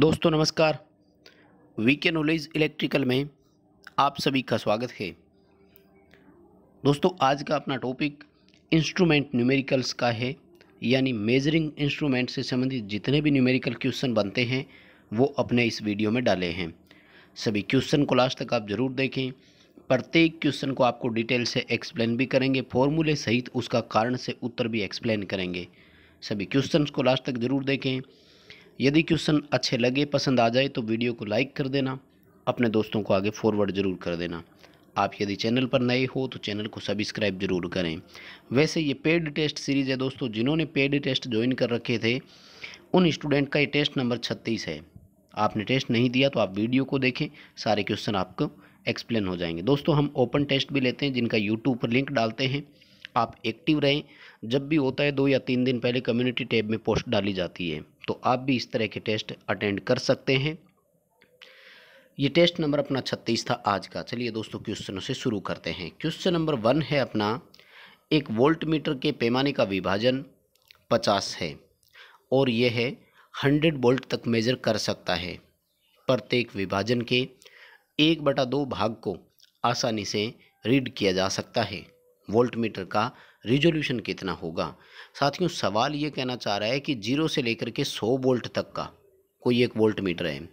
दोस्तों नमस्कार वी के नॉलेज इलेक्ट्रिकल में आप सभी का स्वागत है दोस्तों आज का अपना टॉपिक इंस्ट्रूमेंट न्यूमेरिकल्स का है यानी मेजरिंग इंस्ट्रूमेंट से संबंधित जितने भी न्यूमेरिकल क्वेश्चन बनते हैं वो अपने इस वीडियो में डाले हैं सभी क्वेश्चन को लास्ट तक आप ज़रूर देखें प्रत्येक क्वेश्चन को आपको डिटेल से एक्सप्लेन भी करेंगे फॉर्मूले सहित उसका कारण से उत्तर भी एक्सप्लेन करेंगे सभी क्वेश्चन को लास्ट तक ज़रूर देखें यदि क्वेश्चन अच्छे लगे पसंद आ जाए तो वीडियो को लाइक कर देना अपने दोस्तों को आगे फॉरवर्ड ज़रूर कर देना आप यदि चैनल पर नए हो तो चैनल को सब्सक्राइब जरूर करें वैसे ये पेड टेस्ट सीरीज़ है दोस्तों जिन्होंने पेड टेस्ट ज्वाइन कर रखे थे उन स्टूडेंट का ये टेस्ट नंबर छत्तीस है आपने टेस्ट नहीं दिया तो आप वीडियो को देखें सारे क्वेश्चन आपको एक्सप्लेन हो जाएंगे दोस्तों हम ओपन टेस्ट भी लेते हैं जिनका यूट्यूब पर लिंक डालते हैं आप एक्टिव रहें जब भी होता है दो या तीन दिन पहले कम्युनिटी टैब में पोस्ट डाली जाती है तो आप भी इस तरह के टेस्ट अटेंड कर सकते हैं ये टेस्ट नंबर अपना छत्तीस था आज का चलिए दोस्तों क्वेश्चनों से शुरू करते हैं क्वेश्चन नंबर वन है अपना एक वोल्ट मीटर के पैमाने का विभाजन पचास है और यह है हंड्रेड वोल्ट तक मेजर कर सकता है प्रत्येक विभाजन के एक बटा दो भाग को आसानी से रीड किया जा सकता है वोल्ट मीटर का रिजोल्यूशन कितना होगा साथियों सवाल ये कहना चाह रहा है कि जीरो से लेकर के सौ वोल्ट तक का कोई एक वोल्ट मीटर है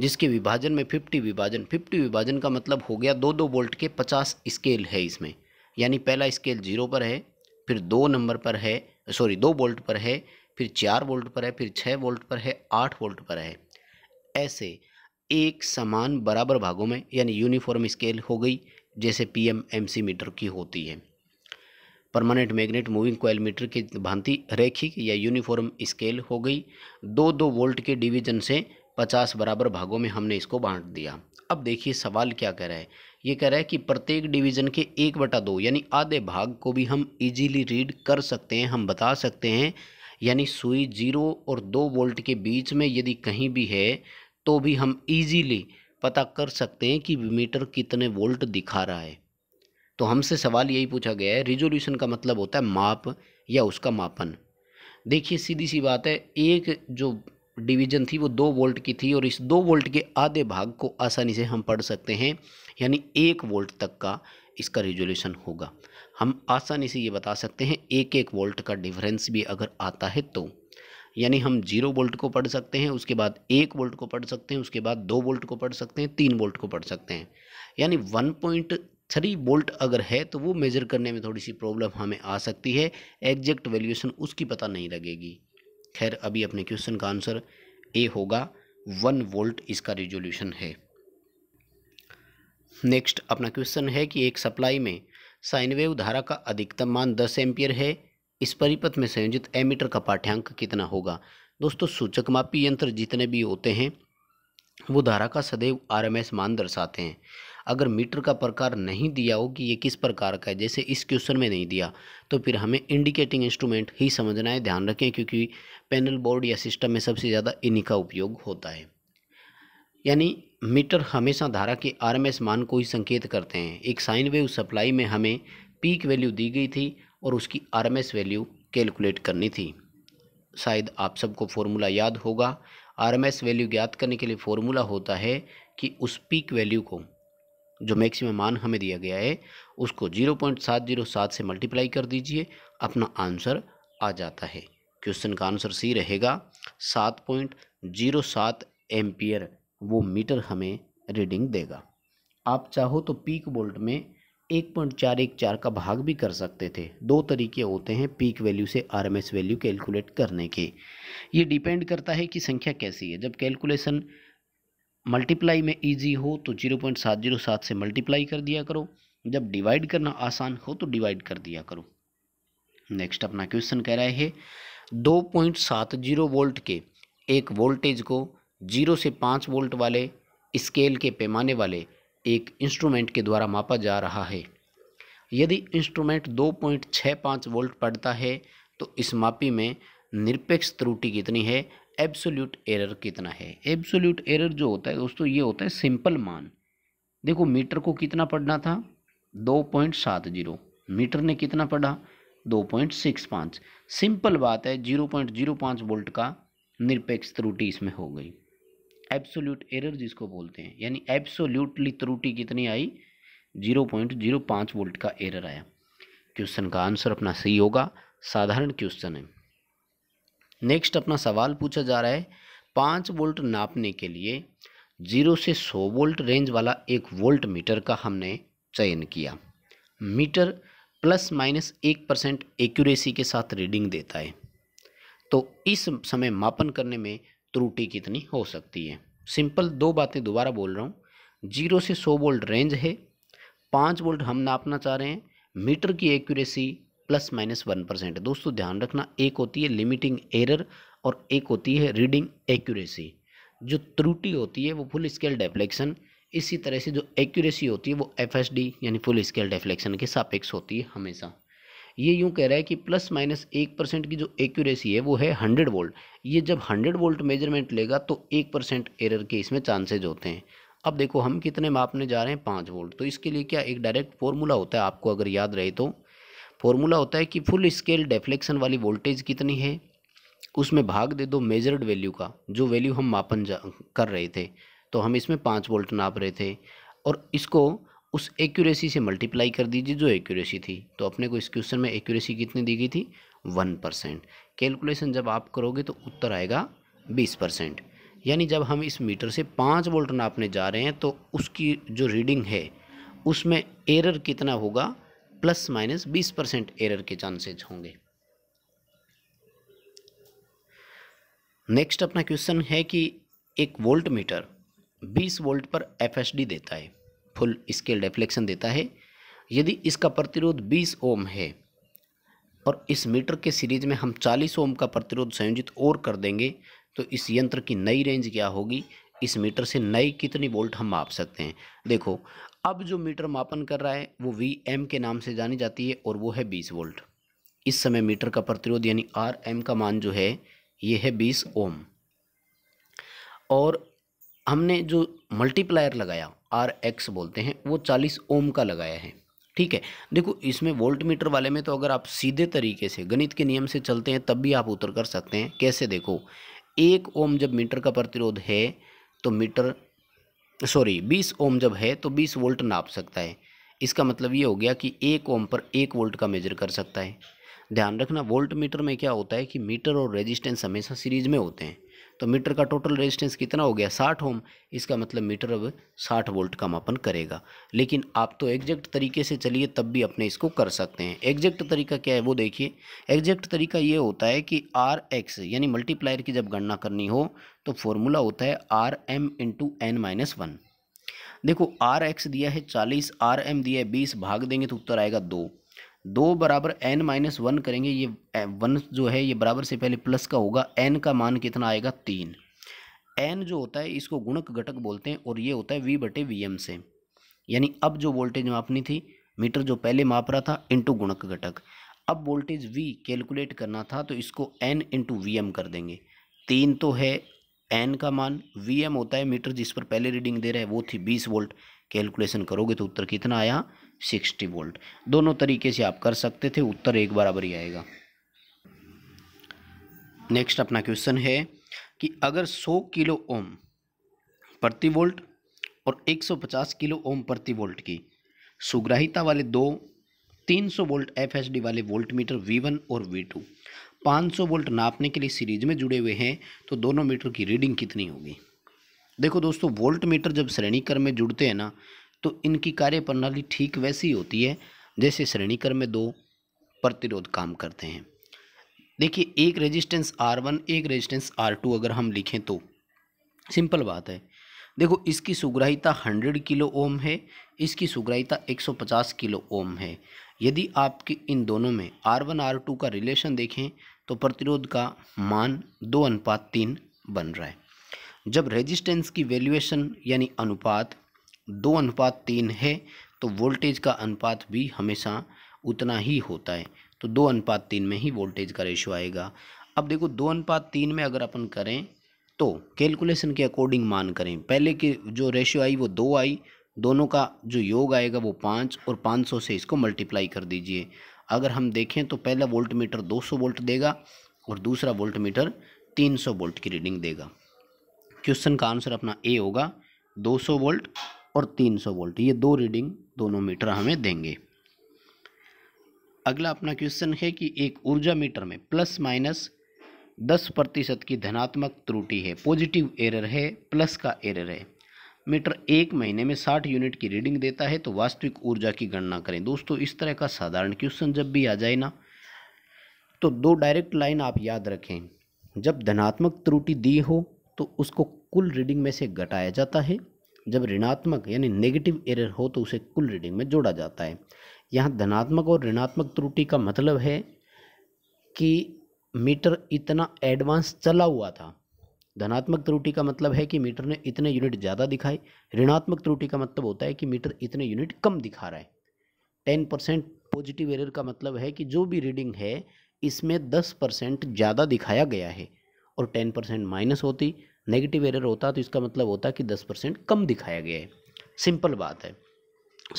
जिसके विभाजन में फिफ्टी विभाजन फिफ्टी विभाजन का मतलब हो गया दो दो वोल्ट के पचास स्केल है इसमें यानी पहला स्केल जीरो पर है फिर दो नंबर पर है सॉरी दो वोल्ट पर है फिर चार वोल्ट पर है फिर छः वोल्ट पर है आठ वोल्ट पर है ऐसे एक समान बराबर भागों में यानी यूनिफॉर्म स्केल हो गई जैसे P M M C meter की होती है permanent magnet moving coil meter की भांति रैखिक या यूनिफॉर्म स्केल हो गई दो दो वोल्ट के डिवीजन से पचास बराबर भागों में हमने इसको बांट दिया अब देखिए सवाल क्या कह रहा है ये कह रहा है कि प्रत्येक डिवीजन के एक बटा दो यानी आधे भाग को भी हम इजीली रीड कर सकते हैं हम बता सकते हैं यानी सुई जीरो और दो वोल्ट के बीच में यदि कहीं भी है तो भी हम ईजीली पता कर सकते हैं कि मीटर कितने वोल्ट दिखा रहा है तो हमसे सवाल यही पूछा गया है रिजोल्यूशन का मतलब होता है माप या उसका मापन देखिए सीधी सी बात है एक जो डिवीजन थी वो दो वोल्ट की थी और इस दो वोल्ट के आधे भाग को आसानी से हम पढ़ सकते हैं यानी एक वोल्ट तक का इसका रिजोल्यूशन होगा हम आसानी से ये बता सकते हैं एक एक वोल्ट का डिफरेंस भी अगर आता है तो यानी हम जीरो वोल्ट को पढ़ सकते हैं उसके बाद एक वोल्ट को पढ़ सकते हैं उसके बाद दो वोल्ट को पढ़ सकते हैं तीन वोल्ट को पढ़ सकते हैं यानी वन पॉइंट थ्री बोल्ट अगर है तो वो मेज़र करने में थोड़ी सी प्रॉब्लम हमें आ सकती है एग्जैक्ट वैल्यूएशन उसकी पता नहीं लगेगी खैर अभी अपने क्वेश्चन का आंसर ए होगा वन वोल्ट इसका रिजोल्यूशन है नेक्स्ट अपना क्वेश्चन है कि एक सप्लाई में साइनवेव धारा का अधिकतम मान दस एम्पियर है इस परिपथ में संयोजित एमीटर का पाठ्यांक कितना होगा दोस्तों सूचक मापी यंत्र जितने भी होते हैं वो धारा का सदैव आरएमएस मान दर्शाते हैं अगर मीटर का प्रकार नहीं दिया हो कि ये किस प्रकार का है जैसे इस क्वेश्चन में नहीं दिया तो फिर हमें इंडिकेटिंग इंस्ट्रूमेंट ही समझना है ध्यान रखें क्योंकि पैनल बोर्ड या सिस्टम में सबसे ज़्यादा इन्हीं का उपयोग होता है यानी मीटर हमेशा धारा के आर मान को ही संकेत करते हैं एक साइन वेव सप्लाई में हमें पीक वैल्यू दी गई थी और उसकी आर वैल्यू कैलकुलेट करनी थी शायद आप सबको फॉर्मूला याद होगा आर वैल्यू ज्ञात करने के लिए फॉर्मूला होता है कि उस पीक वैल्यू को जो मैक्सिमम मान हमें दिया गया है उसको जीरो पॉइंट सात जीरो सात से मल्टीप्लाई कर दीजिए अपना आंसर आ जाता है क्वेश्चन का आंसर सी रहेगा सात पॉइंट जीरो सात एम्पियर वो मीटर हमें रीडिंग देगा आप चाहो तो पीक बोल्ट में एक पॉइंट चार एक चार का भाग भी कर सकते थे दो तरीके होते हैं पीक वैल्यू से आरएमएस वैल्यू कैलकुलेट करने के ये डिपेंड करता है कि संख्या कैसी है जब कैलकुलेसन मल्टीप्लाई में इजी हो तो जीरो पॉइंट सात जीरो सात से मल्टीप्लाई कर दिया करो जब डिवाइड करना आसान हो तो डिवाइड कर दिया करो नेक्स्ट अपना क्वेश्चन कह रहा है दो पॉइंट सात जीरो वोल्ट के एक वोल्टेज को जीरो से पाँच वोल्ट वाले स्केल के पैमाने वाले एक इंस्ट्रूमेंट के द्वारा मापा जा रहा है यदि इंस्ट्रूमेंट दो पॉइंट छः पाँच वोल्ट पड़ता है तो इस मापी में निरपेक्ष त्रुटि कितनी है एब्सोल्यूट एरर कितना है एब्सोल्यूट एरर जो होता है दोस्तों ये होता है सिंपल मान देखो मीटर को कितना पढ़ना था दो पॉइंट सात जीरो मीटर ने कितना पढ़ा दो पॉइंट सिक्स पाँच सिंपल बात है जीरो पॉइंट जीरो पाँच वोल्ट का निरपेक्ष त्रुटि इसमें हो गई एब्सोल्यूट एरर जिसको बोलते हैं यानी एब्सोल्यूटली त्रुटि कितनी आई जीरो पॉइंट जीरो पाँच वोल्ट का एरर आया क्वेश्चन का आंसर अपना सही होगा साधारण क्वेश्चन है नेक्स्ट अपना सवाल पूछा जा रहा है पाँच वोल्ट नापने के लिए जीरो से सौ वोल्ट रेंज वाला एक वोल्ट मीटर का हमने चयन किया मीटर प्लस माइनस एक परसेंट एक्यूरेसी के साथ रीडिंग देता है तो इस समय मापन करने में त्रुटि कितनी हो सकती है सिंपल दो बातें दोबारा बोल रहा हूँ जीरो से सौ वोल्ट रेंज है पाँच वोल्ट हम नापना चाह रहे हैं मीटर की accuracy plus minus one percent दोस्तों ध्यान रखना एक होती है लिमिटिंग एरर और एक होती है रीडिंग एक्यूरेसी जो त्रुटि होती है वो फुल स्केल डेफ्लेक्शन इसी तरह से जो एक्यूरेसी होती है वो एफ यानी फुल स्केल डेफ्लेक्शन के सापेक्ष होती है हमेशा ये यूँ कह रहा है कि प्लस माइनस एक परसेंट की जो एक्यूरेसी है वो है हंड्रेड वोल्ट ये जब हंड्रेड वोल्ट मेजरमेंट लेगा तो एक परसेंट एरर के इसमें चांसेज होते हैं अब देखो हम कितने मापने जा रहे हैं पाँच वोल्ट तो इसके लिए क्या एक डायरेक्ट फॉर्मूला होता है आपको अगर याद रहे तो फॉर्मूला होता है कि फुल स्केल डेफ्लेक्शन वाली वोल्टेज कितनी है उसमें भाग दे दो मेजर्ड वैल्यू का जो वैल्यू हम मापन कर रहे थे तो हम इसमें पाँच वोल्ट नाप रहे थे और इसको उस एक्यूरेसी से मल्टीप्लाई कर दीजिए जो एक्यूरेसी थी तो अपने को इस क्वेश्चन में एक्यूरेसी कितनी दी गई थी वन परसेंट कैलकुलेशन जब आप करोगे तो उत्तर आएगा बीस परसेंट यानी जब हम इस मीटर से पाँच वोल्ट नापने जा रहे हैं तो उसकी जो रीडिंग है उसमें एरर कितना होगा प्लस माइनस बीस परसेंट एरर के चांसेज होंगे नेक्स्ट अपना क्वेश्चन है कि एक वोल्ट मीटर बीस वोल्ट पर एफ देता है फुल स्केल डेफ्लेक्शन देता है यदि इसका प्रतिरोध बीस ओम है और इस मीटर के सीरीज में हम चालीस ओम का प्रतिरोध संयोजित और कर देंगे तो इस यंत्र की नई रेंज क्या होगी इस मीटर से नई कितनी वोल्ट हम माप सकते हैं देखो अब जो मीटर मापन कर रहा है वो वी एम के नाम से जानी जाती है और वो है बीस वोल्ट इस समय मीटर का प्रतिरोध यानी आर एम का मान जो है ये है बीस ओम और हमने जो मल्टीप्लायर लगाया आर एक्स बोलते हैं वो चालीस ओम का लगाया है ठीक है देखो इसमें वोल्ट मीटर वाले में तो अगर आप सीधे तरीके से गणित के नियम से चलते हैं तब भी आप उत्तर कर सकते हैं कैसे देखो एक ओम जब मीटर का प्रतिरोध है तो मीटर सॉरी बीस ओम जब है तो बीस वोल्ट नाप सकता है इसका मतलब ये हो गया कि एक ओम पर एक वोल्ट का मेजर कर सकता है ध्यान रखना वोल्ट मीटर में क्या होता है कि मीटर और रेजिस्टेंस हमेशा सीरीज में होते हैं तो मीटर का टोटल रेजिस्टेंस कितना हो गया साठ ओम इसका मतलब मीटर अब साठ वोल्ट का मापन करेगा लेकिन आप तो एग्जैक्ट तरीके से चलिए तब भी अपने इसको कर सकते हैं एग्जैक्ट तरीका क्या है वो देखिए एग्जैक्ट तरीका ये होता है कि आर एक्स यानी मल्टीप्लायर की जब गणना करनी हो तो फॉर्मूला होता है R M into N minus one देखो आर एक्स दिया है चालीस आर एम दिया है बीस भाग देंगे तो उत्तर आएगा दो दो बराबर एन माइनस वन करेंगे ये वन जो है ये बराबर से पहले प्लस का होगा एन का मान कितना आएगा तीन एन जो होता है इसको गुणक घटक बोलते हैं और ये होता है वी बटे वी एम से यानी अब जो वोल्टेज मापनी थी मीटर जो पहले माप रहा था इंटू गुणक घटक अब वोल्टेज वी कैलकुलेट करना था तो इसको एन इंटू वी एम कर देंगे तीन तो है एन का मान वी एम होता है मीटर जिस पर पहले रीडिंग दे रहा है वो थी बीस वोल्ट कैलकुलेशन करोगे तो उत्तर कितना आया सिक्सटी वोल्ट दोनों तरीके से आप कर सकते थे उत्तर एक बराबर ही आएगा नेक्स्ट अपना क्वेश्चन है कि अगर 100 किलो ओम प्रति वोल्ट और 150 किलो ओम प्रति वोल्ट की सुग्राहिता वाले दो 300 वोल्ट डी वाले वोल्ट मीटर वन और V2 500 वोल्ट नापने के लिए सीरीज में जुड़े हुए हैं तो दोनों मीटर की रीडिंग कितनी होगी देखो दोस्तों वोल्ट मीटर जब श्रेणी क्रम में जुड़ते हैं ना तो इनकी कार्य प्रणाली ठीक वैसी होती है जैसे श्रेणी क्रम में दो प्रतिरोध काम करते हैं देखिए एक रेजिस्टेंस आर वन एक रेजिस्टेंस आर टू अगर हम लिखें तो सिंपल बात है देखो इसकी सुग्राहिता हंड्रेड किलो ओम है इसकी सुग्राहिता एक सौ पचास किलो ओम है यदि आपके इन दोनों में आर वन आर टू का रिलेशन देखें तो प्रतिरोध का मान दो अनुपात तीन बन रहा है जब रेजिस्टेंस की वैल्यूएशन यानी अनुपात दो अनुपात तीन है तो वोल्टेज का अनुपात भी हमेशा उतना ही होता है तो दो अनुपात तीन में ही वोल्टेज का रेशो आएगा अब देखो दो अनुपात तीन में अगर अपन करें तो कैलकुलेशन के अकॉर्डिंग मान करें पहले की जो रेशियो आई वो दो आई दोनों का जो योग आएगा वो पाँच और पाँच सौ से इसको मल्टीप्लाई कर दीजिए अगर हम देखें तो पहला वोल्ट मीटर दो सौ वोल्ट देगा और दूसरा वोल्ट मीटर तीन सौ वोल्ट की रीडिंग देगा क्वेश्चन का आंसर अपना ए होगा दो सौ वोल्ट और 300 वोल्ट ये दो रीडिंग दोनों मीटर हमें देंगे अगला अपना क्वेश्चन है कि एक ऊर्जा मीटर में प्लस माइनस दस प्रतिशत की धनात्मक त्रुटि है पॉजिटिव एरर है प्लस का एरर है मीटर एक महीने में साठ यूनिट की रीडिंग देता है तो वास्तविक ऊर्जा की गणना करें दोस्तों इस तरह का साधारण क्वेश्चन जब भी आ जाए ना तो दो डायरेक्ट लाइन आप याद रखें जब धनात्मक त्रुटि दी हो तो उसको कुल रीडिंग में से घटाया जाता है जब ऋणात्मक यानी नेगेटिव एरर हो तो उसे कुल रीडिंग में जोड़ा जाता है यहाँ धनात्मक और ऋणात्मक त्रुटि का मतलब है कि मीटर इतना एडवांस चला हुआ था धनात्मक त्रुटि का मतलब है कि मीटर ने इतने यूनिट ज़्यादा दिखाए ऋणात्मक त्रुटि का मतलब होता है कि मीटर इतने यूनिट कम दिखा रहा है टेन परसेंट पॉजिटिव एरर का मतलब है कि जो भी रीडिंग है इसमें दस परसेंट ज़्यादा दिखाया गया है और टेन परसेंट माइनस होती नेगेटिव एरर होता तो इसका मतलब होता कि दस परसेंट कम दिखाया गया है सिंपल बात है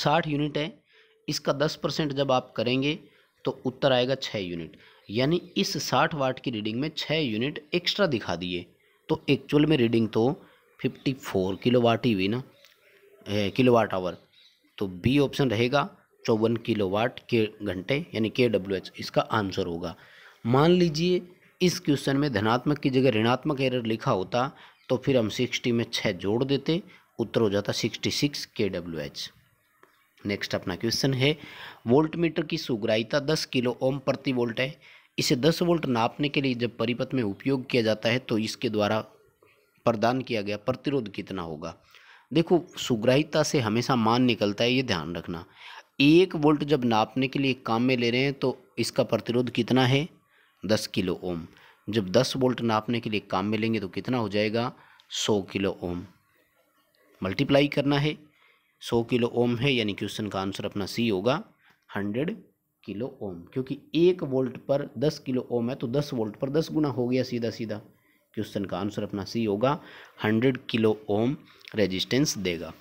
साठ यूनिट है इसका दस परसेंट जब आप करेंगे तो उत्तर आएगा छः यूनिट यानी इस साठ वाट की रीडिंग में छः यूनिट एक्स्ट्रा दिखा दिए तो एक्चुअल में रीडिंग तो फिफ्टी फोर किलो वाट ही हुई ना किलो वाट आवर तो बी ऑप्शन रहेगा चौवन किलो वाट के घंटे यानी के डब्ल्यू एच इसका आंसर होगा मान लीजिए इस क्वेश्चन में धनात्मक की जगह ऋणात्मक एरर लिखा होता तो फिर हम सिक्सटी में छः जोड़ देते उत्तर हो जाता sixty six K W H next अपना क्वेश्चन है वोल्ट मीटर की सुग्राहिता दस किलो ओम प्रति वोल्ट है इसे दस वोल्ट नापने के लिए जब परिपथ में उपयोग किया जाता है तो इसके द्वारा प्रदान किया गया प्रतिरोध कितना होगा देखो सुग्राहिता से हमेशा मान निकलता है ये ध्यान रखना एक वोल्ट जब नापने के लिए काम में ले रहे हैं तो इसका प्रतिरोध कितना है दस किलो ओम जब दस वोल्ट नापने के लिए काम में लेंगे तो कितना हो जाएगा सौ किलो ओम मल्टीप्लाई करना है सौ किलो ओम है यानी क्वेश्चन का आंसर अपना सी होगा हंड्रेड किलो ओम क्योंकि एक वोल्ट पर दस किलो ओम है तो दस वोल्ट पर दस गुना हो गया सीधा सीधा क्वेश्चन का आंसर अपना सी होगा हंड्रेड किलो ओम रेजिस्टेंस देगा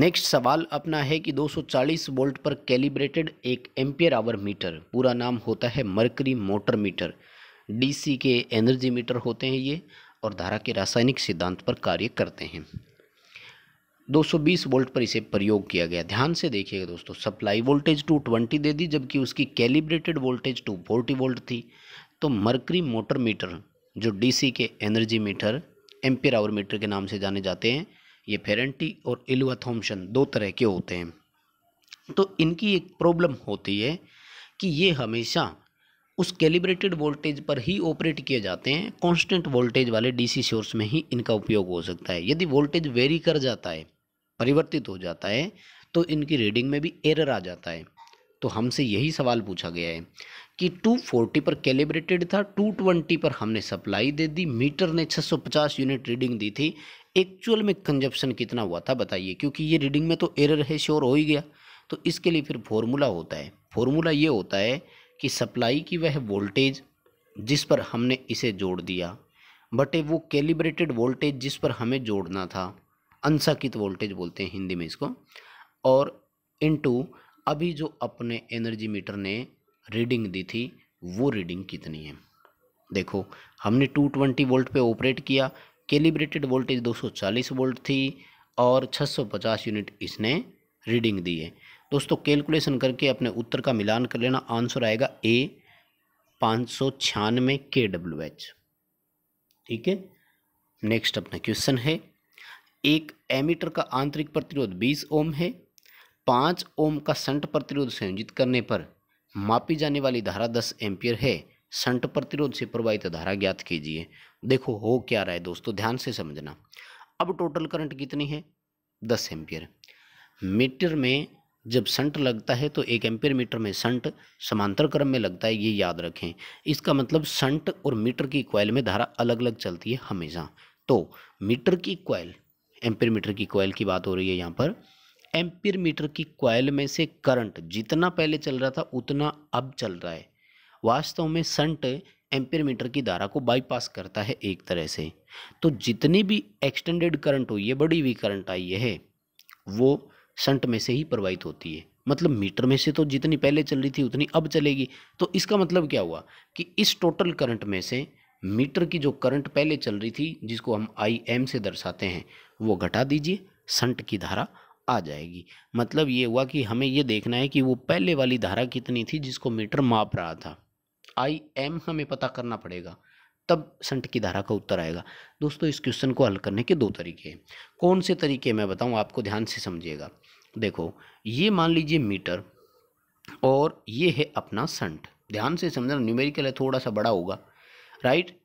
नेक्स्ट सवाल अपना है कि 240 वोल्ट पर कैलिब्रेटेड एक एम्पियर आवर मीटर पूरा नाम होता है मरकरी मोटर मीटर डीसी के एनर्जी मीटर होते हैं ये और धारा के रासायनिक सिद्धांत पर कार्य करते हैं 220 वोल्ट पर इसे प्रयोग किया गया ध्यान से देखिएगा दोस्तों सप्लाई वोल्टेज 220 दे दी जबकि उसकी कैलिब्रेटेड वोल्टेज 240 वोल्ट थी तो मरकरी मोटर मीटर जो डीसी के energy meter ampere hour meter के नाम से जाने जाते हैं ये फेरेंटी और इलवा थॉम्सन दो तरह के होते हैं तो इनकी एक प्रॉब्लम होती है कि ये हमेशा उस कैलिब्रेटेड वोल्टेज पर ही ऑपरेट किए जाते हैं कांस्टेंट वोल्टेज वाले डीसी सोर्स में ही इनका उपयोग हो सकता है यदि वोल्टेज वेरी कर जाता है परिवर्तित हो जाता है तो इनकी रीडिंग में भी एरर आ जाता है तो हमसे यही सवाल पूछा गया है कि 240 पर कैलिब्रेटेड था 220 पर हमने सप्लाई दे दी मीटर ने 650 यूनिट रीडिंग दी थी एक्चुअल में कंजप्शन कितना हुआ था बताइए क्योंकि ये रीडिंग में तो एरर है श्योर हो ही गया तो इसके लिए फिर फॉर्मूला होता है फॉर्मूला ये होता है कि सप्लाई की वह वोल्टेज जिस पर हमने इसे जोड़ दिया बटे वो कैलिब्रेटेड वोल्टेज जिस पर हमें जोड़ना था अनसाकित वोल्टेज बोलते हैं हिंदी में इसको और इनटू अभी जो अपने एनर्जी मीटर ने रीडिंग दी थी वो रीडिंग कितनी है देखो हमने 220 वोल्ट पे ऑपरेट किया कैलिब्रेटेड वोल्टेज 240 वोल्ट थी और 650 यूनिट इसने रीडिंग दी है दोस्तों कैलकुलेशन करके अपने उत्तर का मिलान कर लेना आंसर आएगा ए पाँच सौ छियानवे के डब्ल्यू एच ठीक है नेक्स्ट अपना क्वेश्चन है एक एमीटर का आंतरिक प्रतिरोध बीस ओम है पाँच ओम का संट प्रतिरोध संयोजित करने पर मापी जाने वाली धारा दस एम्पियर है संट प्रतिरोध से प्रवाहित धारा ज्ञात कीजिए देखो हो क्या रहा है दोस्तों ध्यान से समझना अब टोटल करंट कितनी है दस एम्पियर मीटर में जब संट लगता है तो एक एम्पियर मीटर में संट समांतर क्रम में लगता है ये याद रखें इसका मतलब संट और मीटर की क्वाइल में धारा अलग अलग चलती है हमेशा तो मीटर की क्वाइल एम्पियर मीटर की क्वाइल की बात हो रही है यहाँ पर एम्पियर मीटर की क्वाइल में से करंट जितना पहले चल रहा था उतना अब चल रहा है वास्तव में संट एम्पेरमीटर की धारा को बाईपास करता है एक तरह से तो जितनी भी एक्सटेंडेड करंट हुई है बड़ी हुई करंट आई है वो संट में से ही प्रवाहित होती है मतलब मीटर में से तो जितनी पहले चल रही थी उतनी अब चलेगी तो इसका मतलब क्या हुआ कि इस टोटल करंट में से मीटर की जो करंट पहले चल रही थी जिसको हम आई एम से दर्शाते हैं वो घटा दीजिए संट की धारा आ जाएगी मतलब ये हुआ कि हमें ये देखना है कि वो पहले वाली धारा कितनी थी जिसको मीटर माप रहा था आई एम हमें पता करना पड़ेगा तब संट की धारा का उत्तर आएगा दोस्तों इस क्वेश्चन को हल करने के दो तरीके हैं कौन से तरीके मैं बताऊं आपको ध्यान से समझिएगा देखो ये मान लीजिए मीटर और ये है अपना संट ध्यान से समझना न्यूमेरिकल है थोड़ा सा बड़ा होगा राइट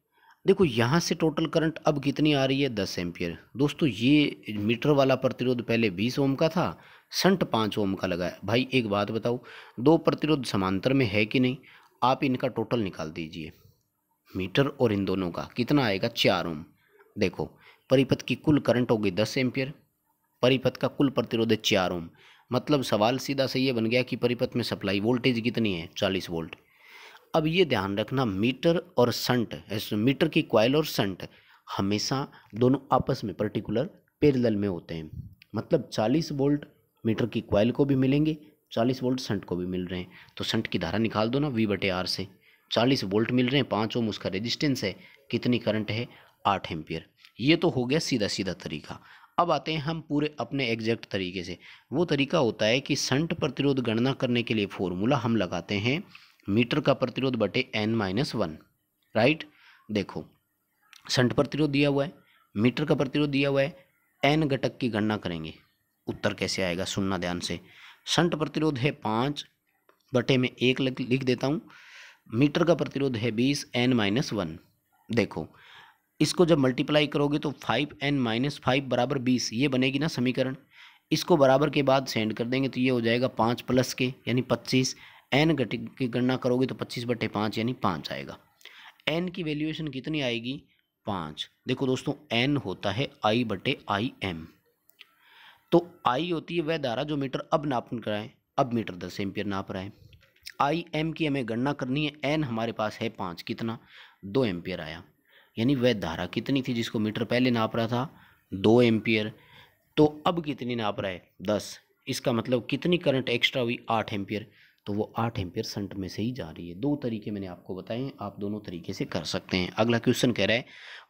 देखो यहाँ से टोटल करंट अब कितनी आ रही है दस एम्पियर दोस्तों ये मीटर वाला प्रतिरोध पहले बीस ओम का था संट पाँच ओम का लगा है भाई एक बात बताओ दो प्रतिरोध समांतर में है कि नहीं आप इनका टोटल निकाल दीजिए मीटर और इन दोनों का कितना आएगा चार ओम देखो परिपथ की कुल करंट होगी दस एम्पियर परिपथ का कुल प्रतिरोध है चार ओम मतलब सवाल सीधा से ये बन गया कि परिपथ में सप्लाई वोल्टेज कितनी है चालीस वोल्ट अब ये ध्यान रखना मीटर और संट तो मीटर की क्वाइल और संट हमेशा दोनों आपस में पर्टिकुलर पेरल में होते हैं मतलब चालीस वोल्ट मीटर की क्वाइल को भी मिलेंगे चालीस वोल्ट संट को भी मिल रहे हैं तो संट की धारा निकाल दो ना वी बटे आर से चालीस वोल्ट मिल रहे हैं पाँच ओम उसका रेजिस्टेंस है कितनी करंट है आठ एम्पियर ये तो हो गया सीधा सीधा तरीका अब आते हैं हम पूरे अपने एग्जैक्ट तरीके से वो तरीका होता है कि संट प्रतिरोध गणना करने के लिए फॉर्मूला हम लगाते हैं मीटर का प्रतिरोध बटे एन माइनस वन राइट देखो संट प्रतिरोध दिया हुआ है मीटर का प्रतिरोध दिया हुआ है एन घटक की गणना करेंगे उत्तर कैसे आएगा सुनना ध्यान से संट प्रतिरोध है पाँच बटे में एक लिख देता हूँ मीटर का प्रतिरोध है बीस एन माइनस वन देखो इसको जब मल्टीप्लाई करोगे तो फाइव एन माइनस फाइव बराबर बीस ये बनेगी ना समीकरण इसको बराबर के बाद सेंड कर देंगे तो ये हो जाएगा पाँच प्लस के यानी पच्चीस एन घट की गणना करोगे तो पच्चीस बटे पाँच यानी पाँच आएगा एन की वैल्यूएशन कितनी आएगी पाँच देखो दोस्तों एन होता है आई बटे आई एम तो आई होती है वह धारा जो मीटर अब नापन कराएं अब मीटर दस एम्पियर नाप रहा है आई एम की हमें गणना करनी है एन हमारे पास है पाँच कितना दो एम्पियर आया यानी वह धारा कितनी थी जिसको मीटर पहले नाप रहा था दो एम्पियर तो अब कितनी नाप रहा है दस इसका मतलब कितनी करंट एक्स्ट्रा हुई आठ एम्पियर तो वो आठ एम्पियर संट में से ही जा रही है दो तरीके मैंने आपको बताए हैं आप दोनों तरीके से कर सकते हैं अगला क्वेश्चन कह रहा है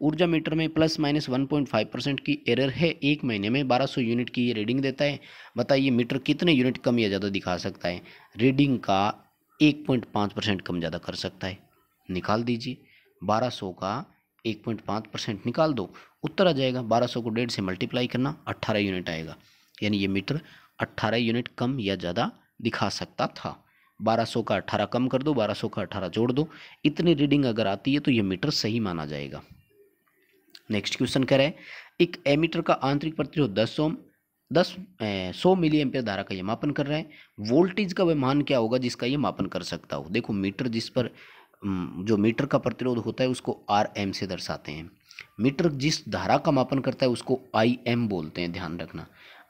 ऊर्जा मीटर में plus minus one point five percent की एरर है एक महीने में बारह सौ यूनिट की ये रीडिंग देता है बताइए मीटर कितने यूनिट कम या ज़्यादा दिखा सकता है रीडिंग का एक पॉइंट पाँच परसेंट कम ज़्यादा कर सकता है निकाल दीजिए बारह सौ का एक पॉइंट पाँच परसेंट निकाल दो उत्तर आ जाएगा बारह सौ को डेढ़ से मल्टीप्लाई करना अट्ठारह यूनिट आएगा यानी ये मीटर अट्ठारह यूनिट कम या ज़्यादा दिखा सकता था 1200 का 18 कम कर दो 1200 का 18 जोड़ दो इतनी रीडिंग अगर आती है तो ये मीटर सही माना जाएगा नेक्स्ट क्वेश्चन कह रहे हैं एक एमीटर का आंतरिक प्रतिरोध दस सौ दस सौ मिली एम्पियर धारा का ये मापन कर रहा है वोल्टेज का वह मान क्या होगा जिसका ये मापन कर सकता हो देखो मीटर जिस पर जो मीटर का प्रतिरोध होता है उसको आर एम से दर्शाते हैं मीटर जिस धारा का मापन करता है उसको आई एम बोलते हैं ध्यान रखना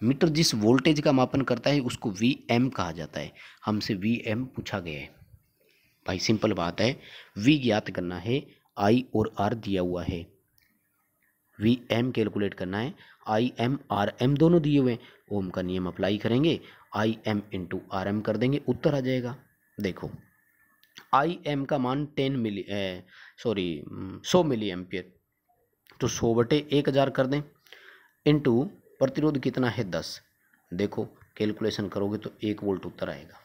मीटर जिस वोल्टेज का मापन करता है उसको वी एम कहा जाता है हमसे वी एम पूछा गया है भाई सिंपल बात है वी ज्ञात करना है आई और आर दिया हुआ है वी एम कैलकुलेट करना है आई एम आर एम दोनों दिए हुए हैं ओम का नियम अप्लाई करेंगे I M into R M कर देंगे उत्तर आ जाएगा देखो आई एम का मान टेन मिली सॉरी सौ मिली एम्पियर तो सौ बटे एक हज़ार कर दें इंटू प्रतिरोध कितना है दस देखो कैलकुलेशन करोगे तो एक वोल्ट उत्तर आएगा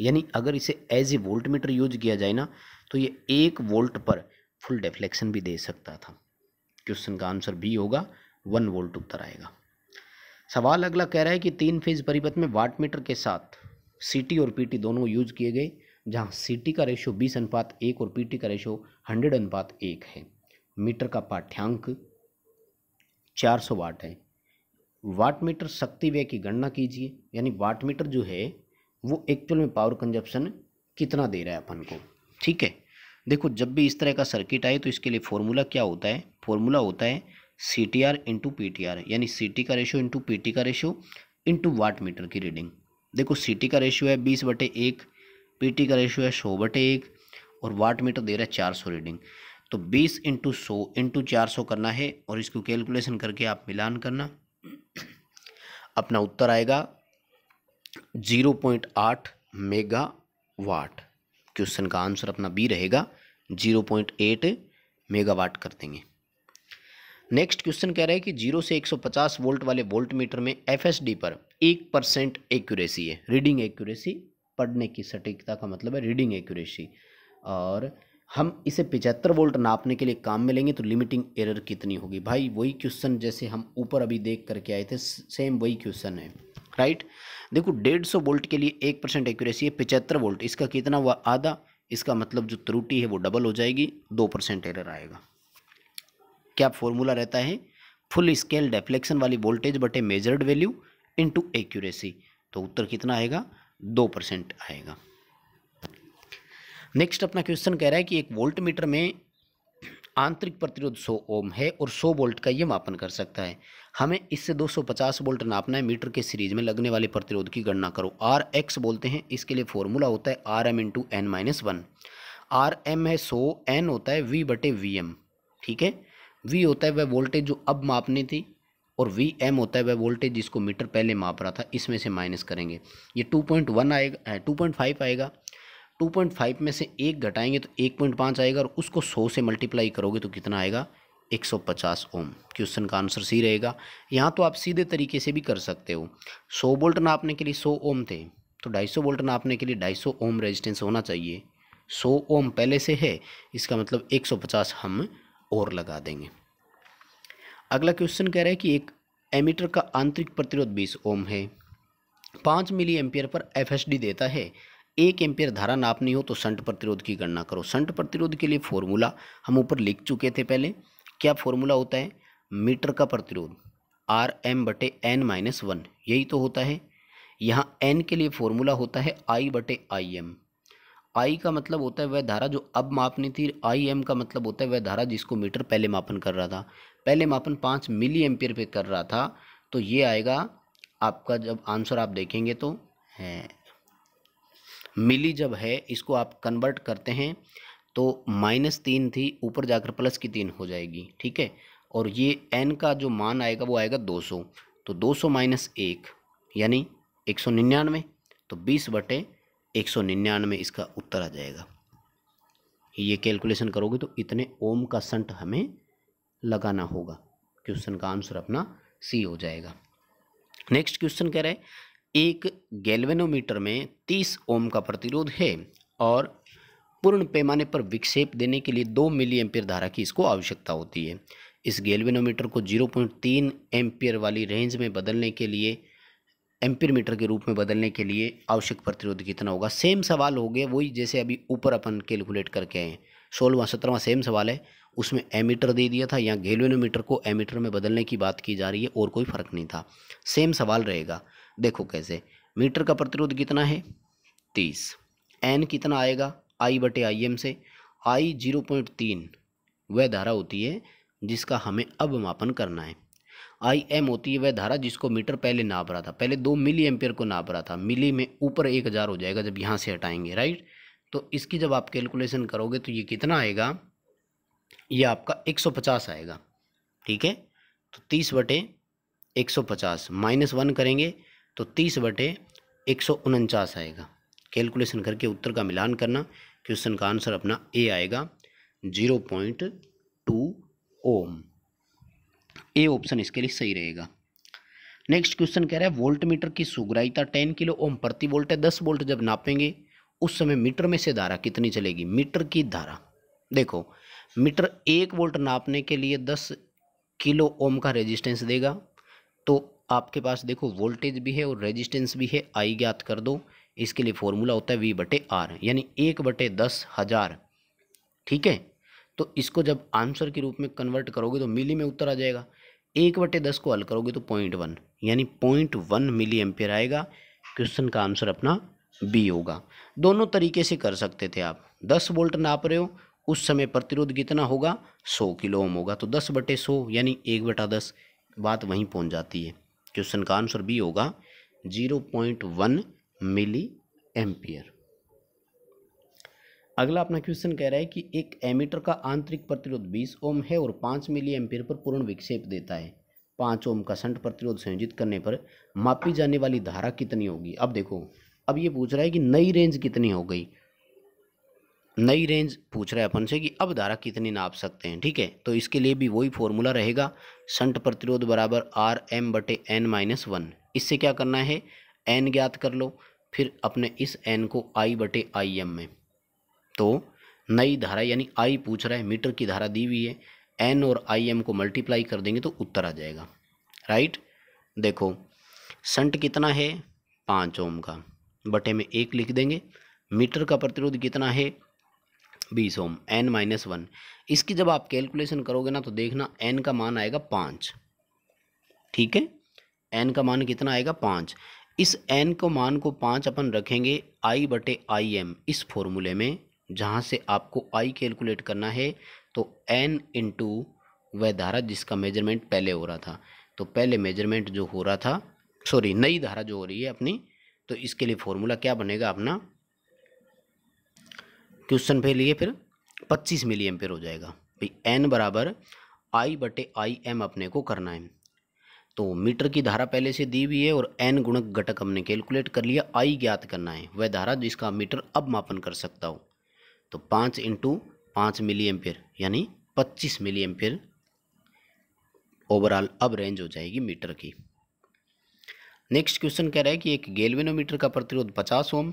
यानी अगर इसे as a volt meter use किया जाए ना तो ये एक वोल्ट पर फुल डेफ्लेक्शन भी दे सकता था क्वेश्चन का आंसर बी होगा वन वोल्ट उत्तर आएगा सवाल अगला कह रहा है कि तीन फेज परिपथ में वाट मीटर के साथ सी और पीटी दोनों यूज किए गए जहाँ सीटी का रेशो बीस अनुपात एक और पीटी का रेशो हंड्रेड अनुपात एक है मीटर का पाठ्यांक चार सौ वाट है वाट मीटर शक्ति व्यय की गणना कीजिए यानी वाट मीटर जो है वो एक्चुअल में पावर कंजप्शन कितना दे रहा है अपन को ठीक है देखो जब भी इस तरह का सर्किट आए तो इसके लिए फॉर्मूला क्या होता है फॉर्मूला होता है C T R into P T R यानी सी टी का रेशो इंटू पी टी का रेशो इंटू वाट मीटर की रीडिंग देखो सी टी का रेशियो है बीस बटे एक पी टी का रेशियो है सौ बटे एक और वाट मीटर दे रहा है चार सौ रीडिंग तो बीस इंटू सौ इंटू चार सौ करना है और इसको कैलकुलेशन करके आप मिलान करना अपना उत्तर आएगा जीरो पॉइंट आठ मेगा वाट क्वेश्चन का आंसर अपना बी रहेगा जीरो पॉइंट एट मेगावाट कर देंगे नेक्स्ट क्वेश्चन कह रहा है कि जीरो से 150 वोल्ट वाले वोल्ट मीटर में एफएसडी पर एक परसेंट एक्यूरेसी है रीडिंग एक्यूरेसी पढ़ने की सटीकता का मतलब है रीडिंग एक्यूरेसी और हम इसे पिचहत्तर वोल्ट नापने के लिए काम में लेंगे तो लिमिटिंग एरर कितनी होगी भाई वही क्वेश्चन जैसे हम ऊपर अभी देख करके आए थे सेम वही क्वेश्चन है राइट देखो डेढ़ सौ वोल्ट के लिए एक परसेंट एक्यूरेसी है पिचहत्तर वोल्ट इसका कितना हुआ आधा इसका मतलब जो त्रुटि है वो डबल हो जाएगी दो परसेंट एरर आएगा क्या फॉर्मूला रहता है फुल स्केल डेफ्लेक्शन वाली वोल्टेज बटे मेजर्ड वैल्यू इंटू एक्यूरेसी तो उत्तर कितना आएगा दो परसेंट आएगा नेक्स्ट अपना क्वेश्चन कह रहा है कि एक वोल्ट मीटर में आंतरिक प्रतिरोध 100 ओम है और 100 वोल्ट का ये मापन कर सकता है हमें इससे 250 वोल्ट नापना है मीटर के सीरीज में लगने वाले प्रतिरोध की गणना करो आर एक्स बोलते हैं इसके लिए फॉर्मूला होता है R M into N minus one R M है 100 एन होता है वी बटे वी एम ठीक है वी होता है वह वोल्टेज जो अब मापनी थी और वी एम होता है वह वोल्टेज जिसको मीटर पहले माप रहा था इसमें से माइनस करेंगे ये टू पॉइंट वन आएगा टू पॉइंट फाइव आएगा 2.5 में से एक घटाएंगे तो 1.5 आएगा और उसको 100 से मल्टीप्लाई करोगे तो कितना आएगा 150 ओम क्वेश्चन का आंसर सी रहेगा यहाँ तो आप सीधे तरीके से भी कर सकते हो 100 बोल्ट नापने के लिए 100 ओम थे तो 250 बोल्ट नापने के लिए 250 ओम रेजिस्टेंस होना चाहिए 100 ओम पहले से है इसका मतलब 150 हम और लगा देंगे अगला क्वेश्चन कह रहा है कि एक एमीटर का आंतरिक प्रतिरोध बीस ओम है पाँच मिली एम्पियर पर एफ देता है एक एम्पियर धारा नापनी हो तो संट प्रतिरोध की गणना करो संट प्रतिरोध के लिए फॉर्मूला हम ऊपर लिख चुके थे पहले क्या फॉर्मूला होता है मीटर का प्रतिरोध आर एम बटे एन माइनस वन यही तो होता है यहाँ एन के लिए फॉर्मूला होता है आई बटे आई एम आई का मतलब होता है वह धारा जो अब मापनी थी आई एम का मतलब होता है वह धारा जिसको मीटर पहले मापन कर रहा था पहले मापन पाँच मिली एम्पियर पर कर रहा था तो ये आएगा आपका जब आंसर आप देखेंगे तो है मिली जब है इसको आप कन्वर्ट करते हैं तो माइनस तीन थी ऊपर जाकर प्लस की तीन हो जाएगी ठीक है और ये एन का जो मान आएगा वो आएगा दो सौ तो दो सौ माइनस एक यानी एक सौ निन्यानवे तो बीस बटे एक सौ निन्यानवे इसका उत्तर आ जाएगा ये कैलकुलेशन करोगे तो इतने ओम का संट हमें लगाना होगा क्वेश्चन का आंसर अपना सी हो जाएगा नेक्स्ट क्वेश्चन कह रहे हैं एक गैल्वेनोमीटर में 30 ओम का प्रतिरोध है और पूर्ण पैमाने पर विक्षेप देने के लिए दो मिली एम्पियर धारा की इसको आवश्यकता होती है इस गैल्वेनोमीटर को 0.3 एम्पियर वाली रेंज में बदलने के लिए एम्पियर मीटर के रूप में बदलने के लिए आवश्यक प्रतिरोध कितना होगा सेम सवाल हो गया वही जैसे अभी ऊपर अपन कैलकुलेट करके आए सोलवा सत्रहवा सेम सवाल है उसमें एमीटर दे दिया था या गेलोनोमीटर को एमीटर में बदलने की बात की जा रही है और कोई फ़र्क नहीं था सेम सवाल रहेगा देखो कैसे मीटर का प्रतिरोध कितना है तीस एन कितना आएगा आई बटे आई एम से आई जीरो पॉइंट तीन वह धारा होती है जिसका हमें अब मापन करना है आई एम होती है वह धारा जिसको मीटर पहले नाप रहा था पहले दो मिली एम्पियर को नाप रहा था मिली में ऊपर एक हज़ार हो जाएगा जब यहाँ से हटाएंगे राइट तो इसकी जब आप कैलकुलेशन करोगे तो ये कितना आएगा ये आपका एक सौ पचास आएगा ठीक है तो तीस बटे एक सौ पचास माइनस वन करेंगे तो तीस बटे एक सौ उनचास आएगा कैलकुलेशन करके उत्तर का मिलान करना क्वेश्चन का आंसर अपना ए आएगा zero point two ohm A option इसके लिए सही रहेगा नेक्स्ट क्वेश्चन कह रहा है वोल्ट मीटर की सुगराइता टेन किलो ओम प्रति वोल्ट है दस वोल्ट जब नापेंगे उस समय मीटर में से धारा कितनी चलेगी मीटर की धारा देखो मीटर एक वोल्ट नापने के लिए दस किलो ओम का रेजिस्टेंस देगा तो आपके पास देखो वोल्टेज भी है और रेजिस्टेंस भी है आई ज्ञात कर दो इसके लिए फॉर्मूला होता है वी बटे आर यानी एक बटे दस हज़ार ठीक है तो इसको जब आंसर के रूप में कन्वर्ट करोगे तो मिली में उत्तर आ जाएगा एक बटे दस को हल करोगे तो पॉइंट वन यानी पॉइंट वन मिली एम्पियर आएगा क्वेश्चन का आंसर अपना बी होगा दोनों तरीके से कर सकते थे आप दस वोल्ट नाप रहे हो उस समय प्रतिरोध कितना होगा 100 किलो ओम होगा तो दस बटे सौ यानी एक बटा दस बात वहीं पहुंच जाती है क्वेश्चन का आंसर बी होगा zero point one milli ampere अगला अपना क्वेश्चन कह रहा है कि एक एमीटर का आंतरिक प्रतिरोध बीस ओम है और 5 मिली एम्पियर पर पूर्ण विक्षेप देता है पाँच ओम का संट प्रतिरोध संयोजित करने पर मापी जाने वाली धारा कितनी होगी अब देखो अब ये पूछ रहा है कि नई रेंज कितनी हो गई नई रेंज पूछ रहा है अपन से कि अब धारा कितनी नाप सकते हैं ठीक है तो इसके लिए भी वही फॉर्मूला रहेगा संट प्रतिरोध बराबर आर एम बटे एन माइनस वन इससे क्या करना है एन ज्ञात कर लो फिर अपने इस एन को आई बटे आई एम में तो नई धारा यानी आई पूछ रहा है मीटर की धारा दी हुई है एन और आई एम को मल्टीप्लाई कर देंगे तो उत्तर आ जाएगा राइट देखो संट कितना है पाँच ओम का बटे में एक लिख देंगे मीटर का प्रतिरोध कितना है बीस ओम एन माइनस वन इसकी जब आप कैलकुलेशन करोगे ना तो देखना एन का मान आएगा पाँच ठीक है एन का मान कितना आएगा पाँच इस एन को मान को पाँच अपन रखेंगे आई बटे आई एम इस फॉर्मूले में जहाँ से आपको आई कैलकुलेट करना है तो एन इंटू वह धारा जिसका मेजरमेंट पहले हो रहा था तो पहले मेजरमेंट जो हो रहा था सॉरी नई धारा जो हो रही है अपनी तो इसके लिए फॉर्मूला क्या बनेगा अपना क्वेश्चन पे लिए फिर पच्चीस मिली एम्पेयर हो जाएगा भाई एन बराबर आई बटे आई एम अपने को करना है तो मीटर की धारा पहले से दी हुई है और एन गुणक घटक हमने कैलकुलेट कर लिया आई ज्ञात करना है वह धारा जिसका मीटर अब मापन कर सकता हो तो पाँच इंटू पाँच मिली एम्पेयर यानी पच्चीस मिली एम्पेयर ओवरऑल अब रेंज हो जाएगी मीटर की नेक्स्ट क्वेश्चन कह रहा है कि एक गेलवेनोमीटर का प्रतिरोध पचास ओम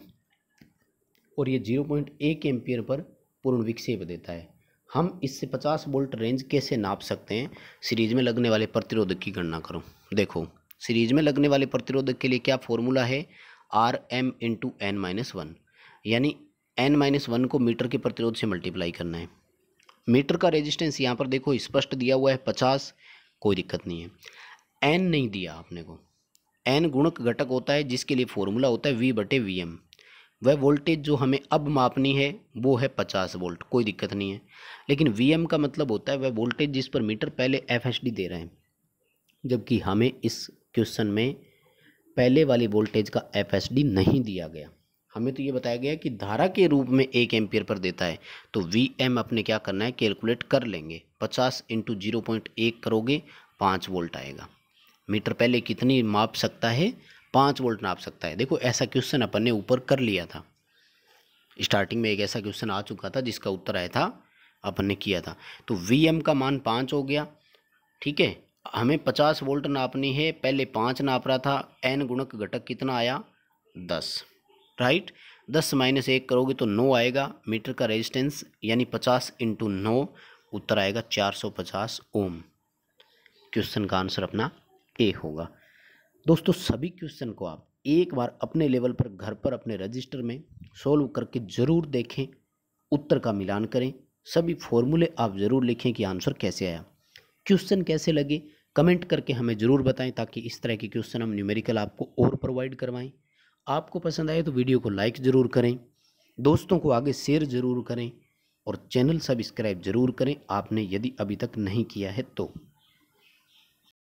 और ये जीरो पॉइंट एक एम्पियर पर पूर्ण विक्षेप देता है हम इससे पचास वोल्ट रेंज कैसे नाप सकते हैं सीरीज में लगने वाले प्रतिरोधक की गणना करो देखो सीरीज में लगने वाले प्रतिरोधक के लिए क्या फॉर्मूला है R M into N minus one यानी एन माइनस वन को मीटर के प्रतिरोध से मल्टीप्लाई करना है मीटर का रेजिस्टेंस यहाँ पर देखो स्पष्ट दिया हुआ है पचास कोई दिक्कत नहीं है एन नहीं दिया आपने को एन गुणक घटक होता है जिसके लिए फॉर्मूला होता है वी बटे वी एम वह वोल्टेज जो हमें अब मापनी है वो है पचास वोल्ट कोई दिक्कत नहीं है लेकिन वी का मतलब होता है वह वोल्टेज जिस पर मीटर पहले एफ दे रहे हैं जबकि हमें इस क्वेश्चन में पहले वाली वोल्टेज का एफ नहीं दिया गया हमें तो ये बताया गया कि धारा के रूप में एक एम्पियर पर देता है तो वी एम अपने क्या करना है कैलकुलेट कर लेंगे पचास इंटू जीरो पॉइंट एक करोगे पाँच वोल्ट आएगा मीटर पहले कितनी माप सकता है पाँच वोल्ट नाप सकता है देखो ऐसा क्वेश्चन अपन ने ऊपर कर लिया था स्टार्टिंग में एक ऐसा क्वेश्चन आ चुका था जिसका उत्तर आया था अपन ने किया था तो वी एम का मान पाँच हो गया ठीक है हमें पचास वोल्ट नापनी है पहले पाँच नाप रहा था एन गुणक घटक कितना आया दस राइट दस माइनस एक करोगे तो नौ आएगा मीटर का रेजिस्टेंस यानी पचास इंटू नौ उत्तर आएगा चार सौ पचास ओम क्वेश्चन का आंसर अपना ए होगा दोस्तों सभी क्वेश्चन को आप एक बार अपने लेवल पर घर पर अपने रजिस्टर में सोल्व करके ज़रूर देखें उत्तर का मिलान करें सभी फॉर्मूले आप ज़रूर लिखें कि आंसर कैसे आया क्वेश्चन कैसे लगे कमेंट करके हमें ज़रूर बताएं ताकि इस तरह के क्वेश्चन हम न्यूमेरिकल आपको और प्रोवाइड करवाएं आपको पसंद आए तो वीडियो को लाइक ज़रूर करें दोस्तों को आगे शेयर ज़रूर करें और चैनल सब्सक्राइब ज़रूर करें आपने यदि अभी तक नहीं किया है तो